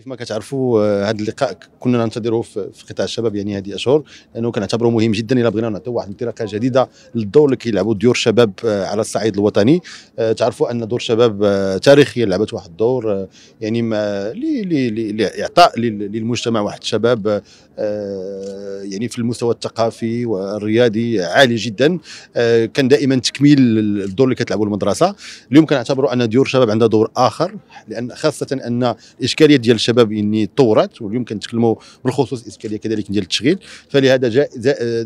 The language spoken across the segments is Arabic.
كيف ما كتعرفوا هذا آه، اللقاء كنا ننتظره في قطاع الشباب يعني هذه اشهر لانه كنعتبره مهم جدا الا بغينا نعطيو واحد الانطلاقه جديده للدور اللي كيلعبوا ديور الشباب آه، على الصعيد الوطني آه، تعرفوا ان دور الشباب تاريخيا لعبت واحد الدور يعني ما لاعطاء للمجتمع واحد الشباب يعني في المستوى الثقافي والرياضي عالي جدا كان دائما تكميل الدور اللي كتلعبوا المدرسه اليوم كنعتبروا ان ديور الشباب عندها دور اخر لان خاصه ان الاشكاليه ديال الشباب يعني تطورت واليوم كنتكلموا بالخصوص اشكاليه كذلك ديال التشغيل فلهذا جاء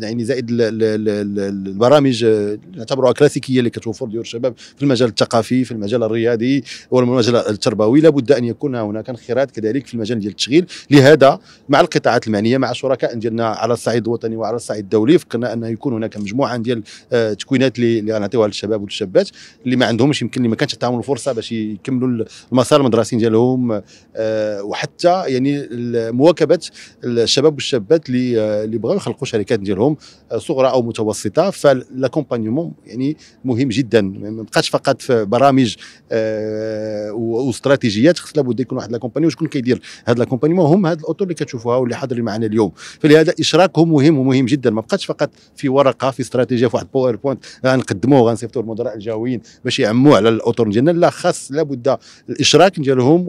يعني زائد البرامج آه، نعتبروها كلاسيكيه اللي كتوفر ديور الشباب في المجال الثقافي في المجال الرياضي والمجال التربوي لابد ان يكون هناك انخراط كذلك في المجال ديال التشغيل لهذا مع القطاعات المعنيه مع شركاء ديالنا على الصعيد الوطني وعلى الصعيد الدولي فكرنا انه يكون هناك مجموعه ديال التكوينات آه، اللي غنعطيوها للشباب والشابات اللي ما عندهمش يمكن اللي ما كانتش عطاهم الفرصه باش يكملوا المسار المدرسي ديالهم آه، وحتى يعني مواكبه الشباب والشابات اللي اللي بغاو يخلقوا شركات ديالهم آه، صغرى او متوسطه فالاكومبانيمون يعني مهم جدا ما بقاش فقط في برامج آه، واستراتيجيات خص لابد يكون واحد لاكومباني وشكون كيدير هاد لاكومبانيمون هم هاد الاطر اللي كتشوفوها واللي حاضرين معنا اليوم فلهذا اشراكهم مهم ومهم جدا ما بقاش فقط في ورقه في استراتيجيه في واحد باوربوينت غنقدموه غنصيفطوه للمدراء الجويين باش يعموه على الاطر ديالنا لا خاص لابد الاشراك ديالهم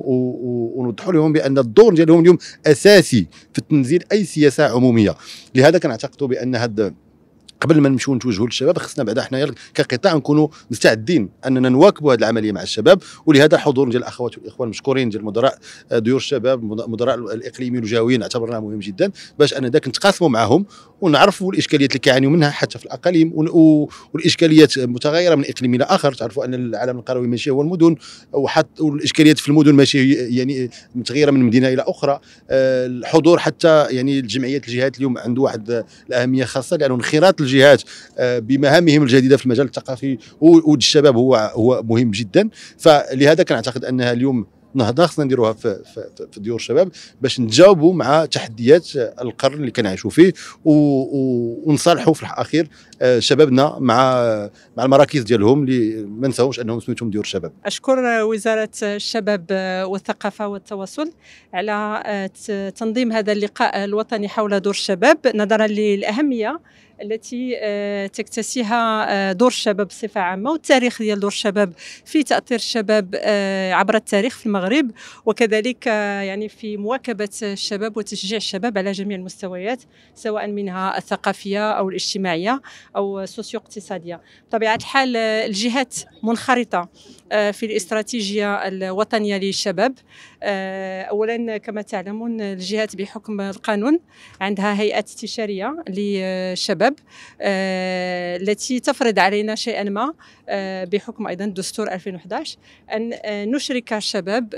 ونوضحوا لهم بان الدور ديالهم اليوم اساسي في تنزيل اي سياسه عموميه لهذا كنعتقدوا بان هذا قبل ما نمشيو نتوجهوا للشباب خصنا بعدا حنايا كقطاع نكونوا مستعدين اننا نواكبوا هذه العمليه مع الشباب ولهذا الحضور ديال الاخوات والاخوان مشكورين ديال مدراء آه، ديور الشباب مدراء الاقليميين والجهويين اعتبرناه مهم جدا باش انا ذاك نتقاسموا معاهم ونعرفوا الاشكاليات اللي كيعانيوا منها حتى في الاقاليم والاشكاليات متغيره من اقليم الى اخر تعرفوا ان العالم القروي ماشي هو المدن وحتى والاشكاليات في المدن ماشي يعني متغيره من مدينه الى اخرى آه، الحضور حتى يعني الجمعيات الجهات اليوم عنده واحد الاهميه خاصه لانه انخراط الجهات آه، بمهامهم الجديده في المجال الثقافي والشباب هو هو مهم جدا فلهذا كنعتقد انها اليوم نهضه خصنا نديروها في, في, في ديور الشباب باش نتجاوبوا مع تحديات القرن اللي كنعيشوا فيه ونصالحوا في الاخير آه، شبابنا مع مع المراكز ديالهم اللي ما نساوش انهم سميتهم ديور الشباب. اشكر وزاره الشباب والثقافه والتواصل على آه، تنظيم هذا اللقاء الوطني حول دور الشباب نظرا للاهميه التي آه، تكتسيها آه، دور الشباب بصفه عامه والتاريخ ديال دور الشباب في تأطير الشباب آه، عبر التاريخ في المغرب وكذلك يعني في مواكبه الشباب وتشجيع الشباب على جميع المستويات سواء منها الثقافيه او الاجتماعيه او السوسيو اقتصاديه بطبيعه الحال الجهات منخرطه في الاستراتيجيه الوطنيه للشباب اولا كما تعلمون الجهات بحكم القانون عندها هيئات استشاريه للشباب العرب آه، التي تفرض علينا شيئا ما آه، بحكم أيضا دستور 2011 أن آه، نشرك الشباب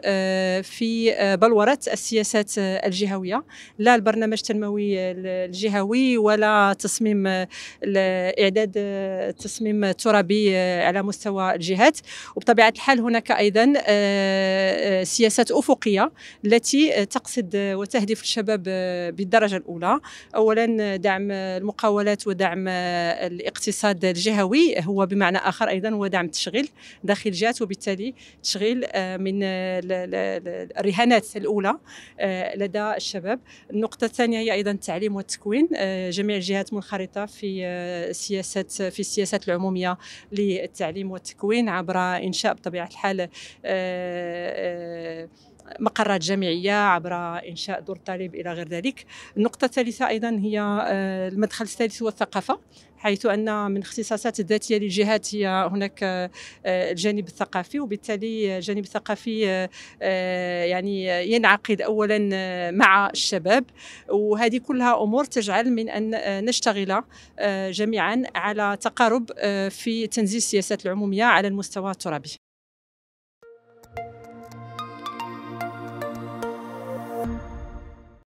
في بلورة السياسات الجهوية لا البرنامج التنموي الجهوي ولا تصميم إعداد التصميم الترابي على مستوى الجهات وبطبيعة الحال هناك أيضا سياسات أفقية التي تقصد وتهدف الشباب بالدرجة الأولى أولا دعم المقاولات الخدمات ودعم آه، الاقتصاد الجهوي هو بمعنى اخر ايضا هو دعم التشغيل داخل الجهات وبالتالي تشغيل آه، من آه، الرهانات الاولى لدى الشباب النقطه الثانيه هي ايضا التعليم والتكوين جميع الجهات منخرطه في سياسات في السياسات العموميه للتعليم والتكوين عبر انشاء بطبيعه الحال مقرات جامعية عبر إنشاء دور الطالب إلى غير ذلك النقطة الثالثة أيضا هي آه، المدخل الثالث هو الثقافة حيث ان من اختصاصات الذاتيه للجهات هي هناك آه، الجانب الثقافي وبالتالي الجانب الثقافي آه، يعني ينعقد اولا مع الشباب وهذه كلها امور تجعل من ان نشتغل جميعا على تقارب في تنزيل السياسات العموميه على المستوى الترابي